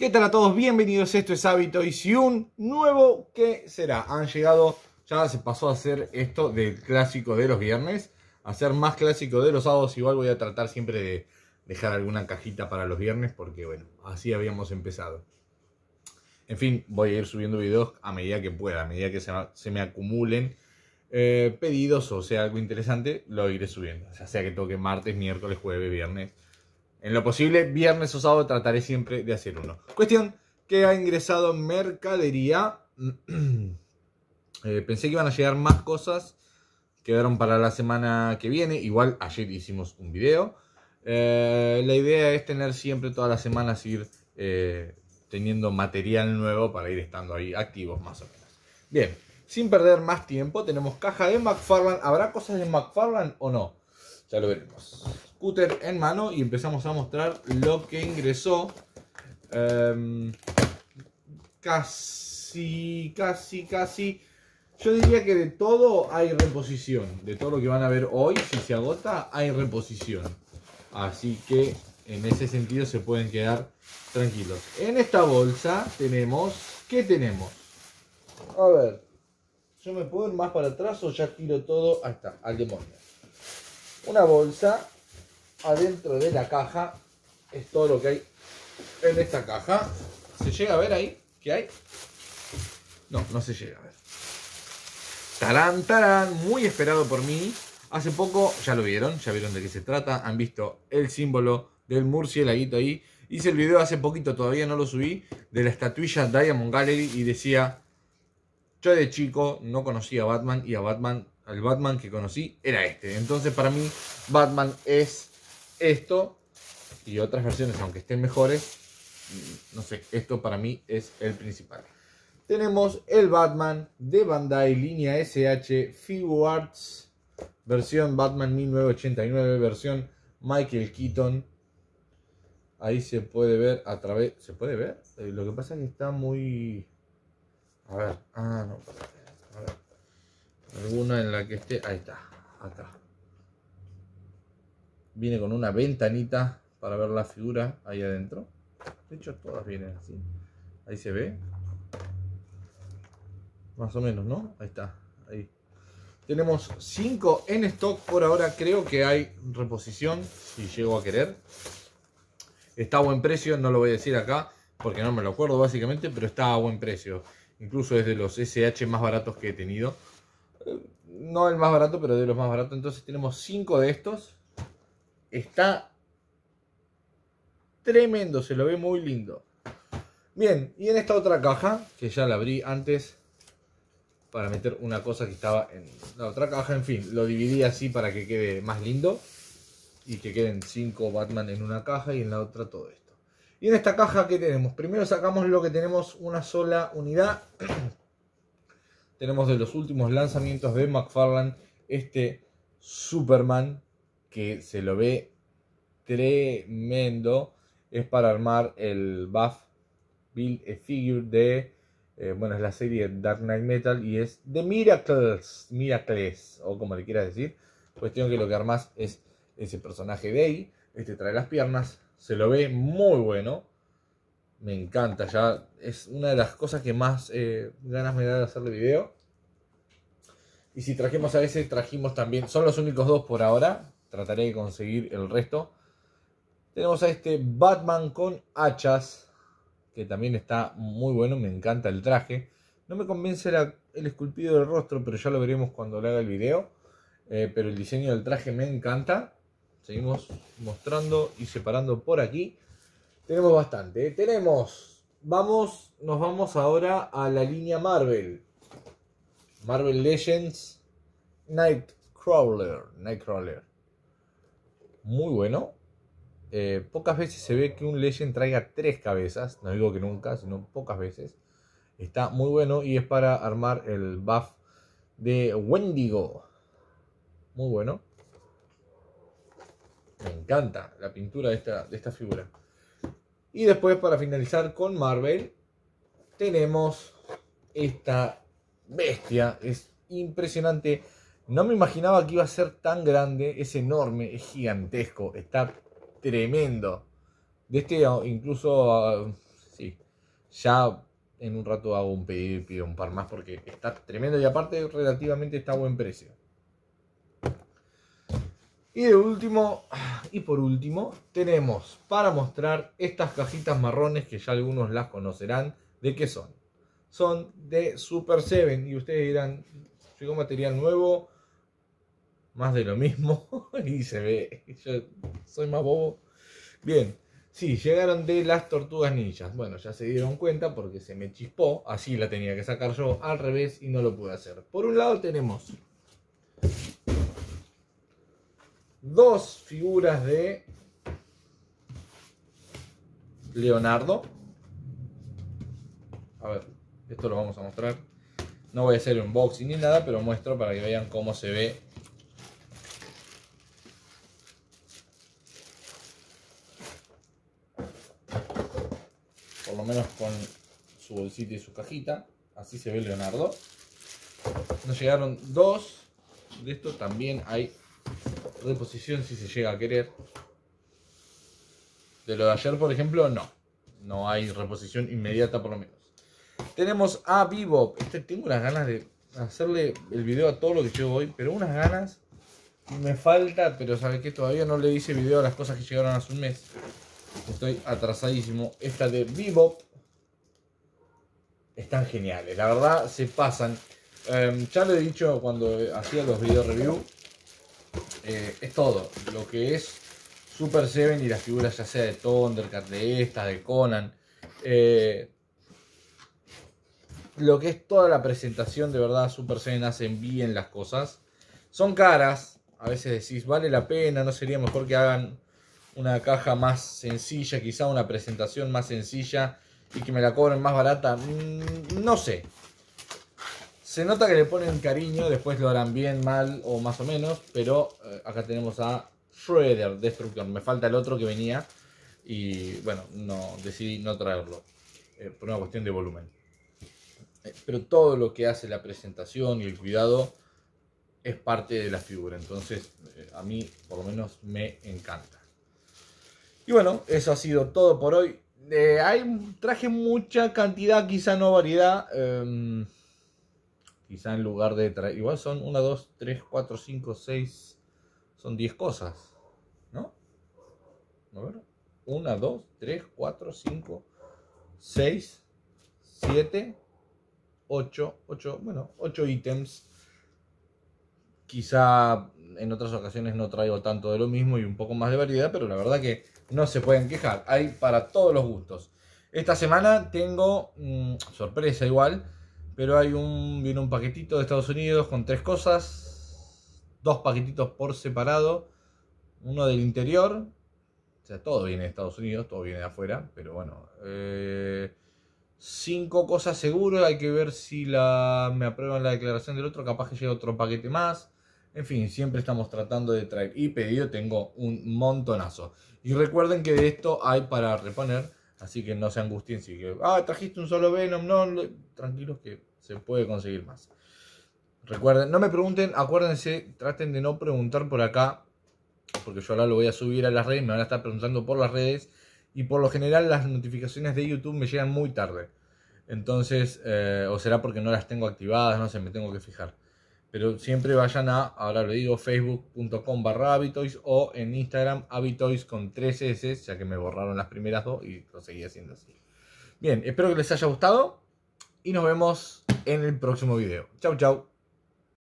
¿Qué tal a todos? Bienvenidos, esto es Hábito y si un nuevo, que será? Han llegado, ya se pasó a hacer esto del clásico de los viernes, a ser más clásico de los sábados, igual voy a tratar siempre de dejar alguna cajita para los viernes porque bueno, así habíamos empezado. En fin, voy a ir subiendo videos a medida que pueda, a medida que se, me acumulen eh, pedidos o sea algo interesante, lo iré subiendo, ya sea que toque martes, miércoles, jueves, viernes en lo posible, viernes o sábado trataré siempre de hacer uno. Cuestión que ha ingresado mercadería. Eh, pensé que iban a llegar más cosas. Quedaron para la semana que viene. Igual ayer hicimos un video. Eh, la idea es tener siempre todas las semanas ir eh, teniendo material nuevo para ir estando ahí activos más o menos. Bien, sin perder más tiempo, tenemos caja de McFarland. ¿Habrá cosas de McFarland o no? Ya lo veremos. Scooter en mano y empezamos a mostrar lo que ingresó. Em, casi, casi, casi. Yo diría que de todo hay reposición. De todo lo que van a ver hoy, si se agota, hay reposición. Así que en ese sentido se pueden quedar tranquilos. En esta bolsa tenemos... ¿Qué tenemos? A ver. ¿Yo me puedo ir más para atrás o ya tiro todo Ahí está, al demonio? una bolsa. Adentro de la caja es todo lo que hay en esta caja. ¿Se llega a ver ahí? ¿Qué hay? No, no se llega a ver. Tarán, tarán, muy esperado por mí. Hace poco, ya lo vieron, ya vieron de qué se trata. Han visto el símbolo del murciélago ahí. Hice el video hace poquito, todavía no lo subí, de la estatuilla Diamond Gallery y decía, yo de chico no conocía a Batman y a Batman el Batman que conocí era este. Entonces para mí Batman es esto y otras versiones, aunque estén mejores, mm, no sé, esto para mí es el principal. Tenemos el Batman de Bandai, línea SH, Figuarts, versión Batman 1989, versión Michael Keaton. Ahí se puede ver a través... ¿Se puede ver? Eh, lo que pasa es que está muy... A ver... Ah, no, alguna en la que esté, ahí está, acá. Viene con una ventanita para ver la figura ahí adentro. De hecho, todas vienen así. Ahí se ve. Más o menos, ¿no? Ahí está. Ahí. Tenemos 5 en stock por ahora. Creo que hay reposición, si llego a querer. Está a buen precio, no lo voy a decir acá, porque no me lo acuerdo básicamente, pero está a buen precio. Incluso es de los SH más baratos que he tenido no el más barato, pero de los más baratos. Entonces tenemos 5 de estos. Está tremendo, se lo ve muy lindo. Bien, y en esta otra caja, que ya la abrí antes para meter una cosa que estaba en la otra caja, en fin, lo dividí así para que quede más lindo y que queden 5 Batman en una caja y en la otra todo esto. Y en esta caja, ¿qué tenemos? Primero sacamos lo que tenemos una sola unidad, tenemos de los últimos lanzamientos de McFarland este Superman que se lo ve tremendo. Es para armar el buff build figure de, eh, bueno, es la serie Dark Knight Metal y es The Miracles, Miracles, o como le quieras decir. Cuestión que lo que armas es ese personaje de ahí. Este trae las piernas, se lo ve muy bueno me encanta, ya es una de las cosas que más eh, ganas me da de hacerle video. Y si trajimos a ese, trajimos también, son los únicos dos por ahora, trataré de conseguir el resto. Tenemos a este Batman con hachas, que también está muy bueno, me encanta el traje. No me convence el esculpido del rostro, pero ya lo veremos cuando le haga el video. Eh, pero el diseño del traje me encanta. Seguimos mostrando y separando por aquí. Tenemos bastante. ¿eh? Tenemos. Vamos. Nos vamos ahora a la línea Marvel. Marvel Legends. Nightcrawler. Nightcrawler. Muy bueno. Eh, pocas veces se ve que un Legend traiga tres cabezas. No digo que nunca, sino pocas veces. Está muy bueno y es para armar el buff de Wendigo. Muy bueno. Me encanta la pintura de esta figura. Y después para finalizar con Marvel, tenemos esta bestia. Es impresionante. No me imaginaba que iba a ser tan grande. Es enorme, es gigantesco, está tremendo. De este ah, incluso, ah, sí, ya en un rato hago un pedido pido un par más porque está tremendo y aparte relativamente está a buen precio. Y de último, y por último, tenemos para mostrar estas cajitas marrones que ya algunos las conocerán. ¿De qué son? Son de Super 7 y ustedes dirán, llegó material nuevo, más de lo mismo y se ve, yo soy más bobo. Bien, sí, llegaron de las tortugas ninjas. Bueno, ya se dieron cuenta porque se me chispó, así la tenía que sacar yo al revés y no lo pude hacer. Por un lado tenemos dos figuras de Leonardo. A ver, esto lo vamos a mostrar. No voy a hacer un unboxing ni nada, pero muestro para que vean cómo se ve. Por lo menos con su bolsita y su cajita. Así se ve Leonardo. Nos llegaron dos. De esto también hay reposición si se llega a querer. De lo de ayer, por ejemplo, no. No hay reposición inmediata por lo menos. Tenemos a Vivo Este, tengo unas ganas de hacerle el video a todo lo que llevo hoy, pero unas ganas me falta, pero sabes que todavía no le hice video a las cosas que llegaron hace un mes. Estoy atrasadísimo. Esta de Vivo están geniales, la verdad se pasan. Em, ya lo he dicho cuando hacía los video review, eh, es todo. Lo que es Super 7 y las figuras ya sea de Thundercat, de estas, de Conan. Eh, lo que es toda la presentación, de verdad, Super 7 hacen bien las cosas. Son caras, a veces decís, vale la pena, no sería mejor que hagan una caja más sencilla, quizá una presentación más sencilla y que me la cobren más barata. Mm, no sé, se nota que le ponen cariño, después lo harán bien, mal o más o menos, pero eh, acá tenemos a Shredder, Destructor. Me falta el otro que venía y bueno, no decidí no traerlo eh, por una cuestión de volumen. Eh, pero todo lo que hace la presentación y el cuidado es parte de la figura, entonces a mí por lo menos me encanta. Y bueno, eso ha sido todo por hoy. hay, traje mucha cantidad, quizá no variedad em, Quizá en lugar de traer. Igual son 1, 2, 3, 4, 5, 6. Son 10 cosas. ¿No? 1, 2, 3, 4, 5, 6, 7, 8, 8, bueno, 8 ítems. Quizá en otras ocasiones no traigo tanto de lo mismo y un poco más de variedad, pero la verdad que no se pueden quejar. Hay para todos los gustos. Esta semana tengo mm, sorpresa igual pero hay un, viene un paquetito de Estados Unidos con tres cosas. Dos paquetitos por separado. Uno del interior. O sea, todo viene de Estados Unidos, todo viene de afuera. Pero bueno. Eh, cinco cosas seguro. Hay que ver si la, me aprueban la declaración del otro. Capaz que llega otro paquete más. En fin, siempre estamos tratando de traer. Y pedido tengo un montonazo. Y recuerden que de esto hay para reponer Así que no se angustien si que, ah, trajiste un solo Venom, no, tranquilos que se puede conseguir más. Recuerden, no me pregunten, acuérdense, traten de no preguntar por acá, porque yo ahora lo voy a subir a las redes, me van a estar preguntando por las redes, y por lo general las notificaciones de YouTube me llegan muy tarde. Entonces, eh, o será porque no las tengo activadas, no sé, me tengo que fijar. Pero siempre vayan a, ahora lo digo, facebook.com barra Habitoys o en Instagram Habitoys con tres S, ya que me borraron las primeras dos y lo seguí haciendo así. Bien, espero que les haya gustado y nos vemos en el próximo video. chao chau.